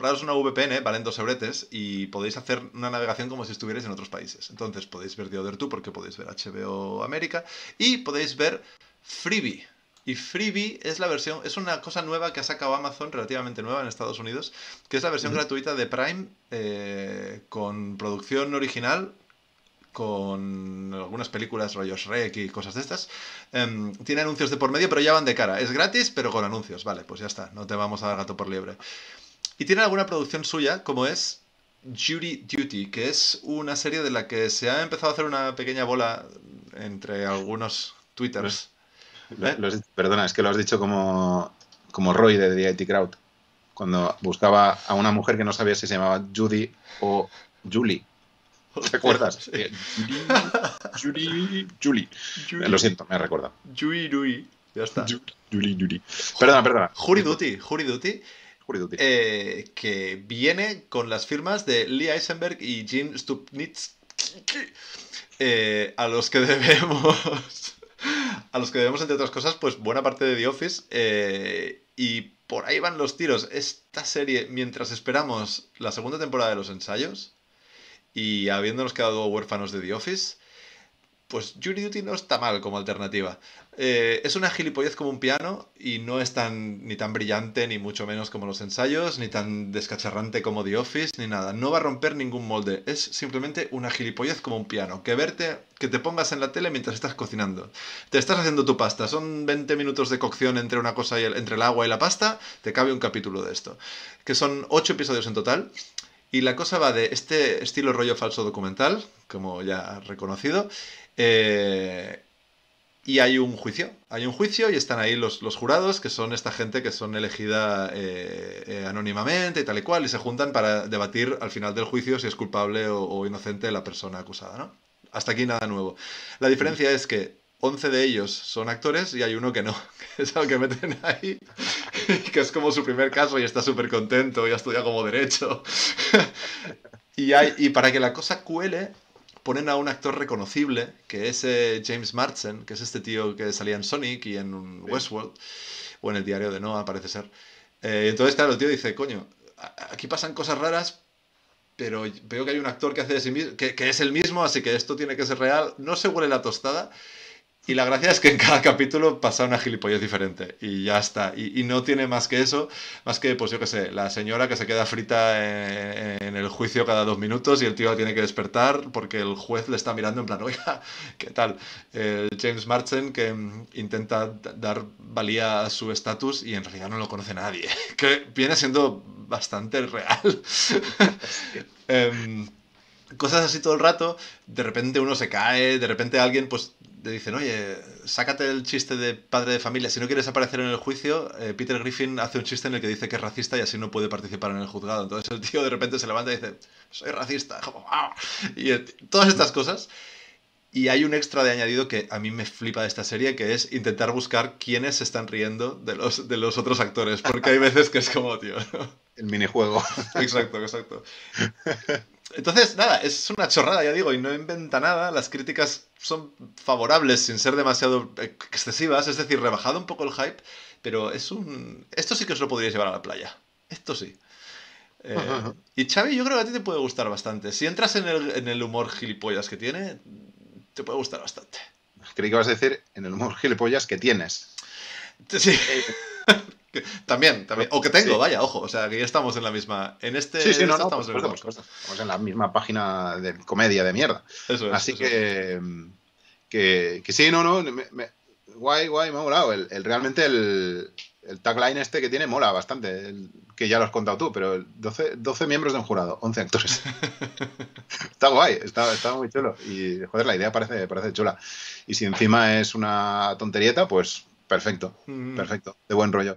compraros una VPN, valen dos euretes, y podéis hacer una navegación como si estuvierais en otros países. Entonces podéis ver The Other Two porque podéis ver HBO América y podéis ver Freebie. Y Freebie es la versión, es una cosa nueva que ha sacado Amazon, relativamente nueva en Estados Unidos, que es la versión gratuita de Prime eh, con producción original, con algunas películas Rayos Rec y cosas de estas. Em, tiene anuncios de por medio, pero ya van de cara. Es gratis, pero con anuncios. Vale, pues ya está, no te vamos a dar gato por liebre. Y tiene alguna producción suya, como es Judy Duty, que es una serie de la que se ha empezado a hacer una pequeña bola entre algunos twitters. ¿Eh? perdona, es que lo has dicho como, como Roy de The IT Crowd, cuando buscaba a una mujer que no sabía si se llamaba Judy o Julie. ¿Te acuerdas? Eh, Julie, Lo siento, me ha recordado. Julie, Ya está. Perdona, perdona. Jury Duty, Jury Duty. Eh, que viene con las firmas de Lee Eisenberg y Jim Stupnitz, eh, a los que debemos, a los que debemos, entre otras cosas, pues buena parte de The Office. Eh, y por ahí van los tiros. Esta serie, mientras esperamos la segunda temporada de los ensayos y habiéndonos quedado huérfanos de The Office, pues Jury Duty no está mal como alternativa. Eh, es una gilipollez como un piano y no es tan, ni tan brillante, ni mucho menos como los ensayos, ni tan descacharrante como The Office, ni nada. No va a romper ningún molde. Es simplemente una gilipollez como un piano. Que verte, que te pongas en la tele mientras estás cocinando. Te estás haciendo tu pasta. Son 20 minutos de cocción entre una cosa y el, entre el agua y la pasta. Te cabe un capítulo de esto. Que son 8 episodios en total. Y la cosa va de este estilo rollo falso documental, como ya has reconocido, eh, y hay un juicio. Hay un juicio y están ahí los, los jurados, que son esta gente que son elegida eh, eh, anónimamente y tal y cual, y se juntan para debatir al final del juicio si es culpable o, inocente la persona acusada, ¿no? Hasta aquí nada nuevo. La diferencia es que 11 de ellos son actores y hay uno que no, que es al que meten ahí que es como su primer caso y está súper contento y ha estudiado como derecho. y, para que la cosa cuele, ponen a un actor reconocible, que es eh, James Martsen, que es este tío que salía en Sonic y en Westworld, o en el diario de Noah, parece ser. Eh, entonces, claro, el tío dice, coño, aquí pasan cosas raras, pero veo que hay un actor que hace que, es el mismo, así que esto tiene que ser real. No se huele la tostada, y la gracia es que en cada capítulo pasa una gilipollez diferente y ya está. Y, no tiene más que eso, más que, pues yo qué sé, la señora que se queda frita en, el juicio cada dos minutos y el tío la tiene que despertar porque el juez le está mirando en plan, oiga, ¿qué tal? El James Marchen que mm, intenta dar valía a su estatus y en realidad no lo conoce nadie, que viene siendo bastante real. Em, cosas así todo el rato, de repente uno se cae, de repente alguien pues le dicen, oye, sácate el chiste de padre de familia. Si no quieres aparecer en el juicio, eh, Peter Griffin hace un chiste en el que dice que es racista y así no puede participar en el juzgado. Entonces el tío de repente se levanta y dice, soy racista. Y eh, todas estas cosas. Y hay un extra de añadido que a mí me flipa de esta serie, que es intentar buscar quiénes se están riendo de los, de los otros actores, porque hay veces que es como, tío. El minijuego. Exacto, exacto. Entonces, nada, es una chorrada, ya digo, y no inventa nada. Las críticas son favorables sin ser demasiado excesivas, es decir, rebajado un poco el hype, pero es un. Esto sí que os lo podríais llevar a la playa. Esto sí. Eh, y Xavi, yo creo que a ti te puede gustar bastante. Si entras en el, humor gilipollas que tiene, te puede gustar bastante. Creí que vas a decir en el humor gilipollas que tienes. Sí. Eh, también, también. O que tengo, vaya, ojo. O sea, que ya estamos en la misma. En este. estamos, en la misma página de comedia de mierda. Así que, que, sí, no, no. guay, guay, me ha molado. El, realmente el, tagline este que tiene mola bastante. que ya lo has contado tú, pero 12, 12 miembros de un jurado, 11 actores. está guay, está, está, muy chulo. Y, joder, la idea parece, parece chula. Y si encima es una tonterieta, pues perfecto, mm. perfecto, de buen rollo.